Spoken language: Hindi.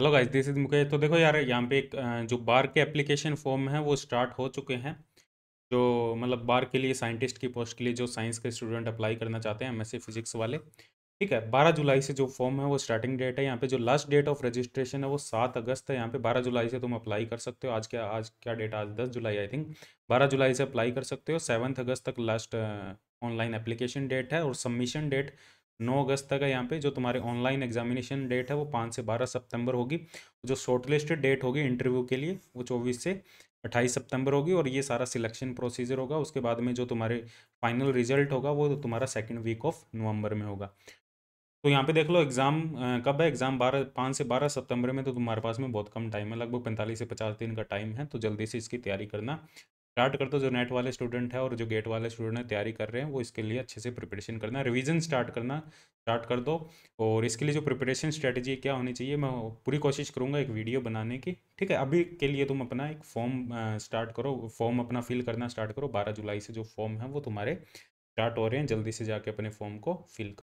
hello guys this is Mukesh तो देखो यार यहाँ पे एक जो बार के एप्लीकेशन फॉर्म है वो स्टार्ट हो चुके हैं जो मतलब बार के लिए साइंटिस्ट की पोस्ट के लिए जो साइंस के स्टूडेंट अप्लाई करना चाहते हैं एमएससी फिजिक्स वाले ठीक है बारह जुलाई से जो फॉर्म है वो स्टार्टिंग डेट है यहाँ पे जो लास्ट डेट ऑफ रजिस्ट्रेशन है वो सात अगस्त है यहाँ पे बारह जुलाई से तुम अप्लाई कर सकते हो आज क्या आज क्या डेट आज दस जुलाई आई थिंक बारह जुलाई से अप्लाई कर सकते हो सेवन्थ अगस्त तक लास्ट ऑनलाइन एप्लीकेशन डेट है और सबमिशन डेट नौ अगस्त तक है यहाँ पे जो तुम्हारे ऑनलाइन एग्जामिनेशन डेट है वो पाँच से बारह सितंबर होगी जो शॉर्ट डेट होगी इंटरव्यू के लिए वो चौबीस से अट्ठाईस सितंबर होगी और ये सारा सिलेक्शन प्रोसीजर होगा उसके बाद में जो तुम्हारे फाइनल रिजल्ट होगा वो तुम्हारा सेकेंड वीक ऑफ नवंबर में होगा तो यहाँ पे देख लो एग्ज़ाम कब है एग्ज़ाम बारह पाँच से बारह सितंबर में तो तुम्हारे पास में बहुत कम टाइम है लगभग पैंतालीस से पचास दिन का टाइम है तो जल्दी से इसकी तैयारी करना स्टार्ट कर दो जो नेट वाले स्टूडेंट है और जो गेट वाले स्टूडेंट है तैयारी कर रहे हैं वो इसके लिए अच्छे से प्रिपरेशन करना रिवीजन स्टार्ट करना स्टार्ट कर दो और इसके लिए जो प्रिपरेशन स्ट्रेटजी क्या होनी चाहिए मैं पूरी कोशिश करूँगा एक वीडियो बनाने की ठीक है अभी के लिए तुम अपना एक फॉर्म स्टार्ट करो फॉर्म अपना फिल करना स्टार्ट करो बारह जुलाई से जो फॉर्म है वो तुम्हारे स्टार्ट हो रहे हैं जल्दी से जाके अपने फॉर्म को फिल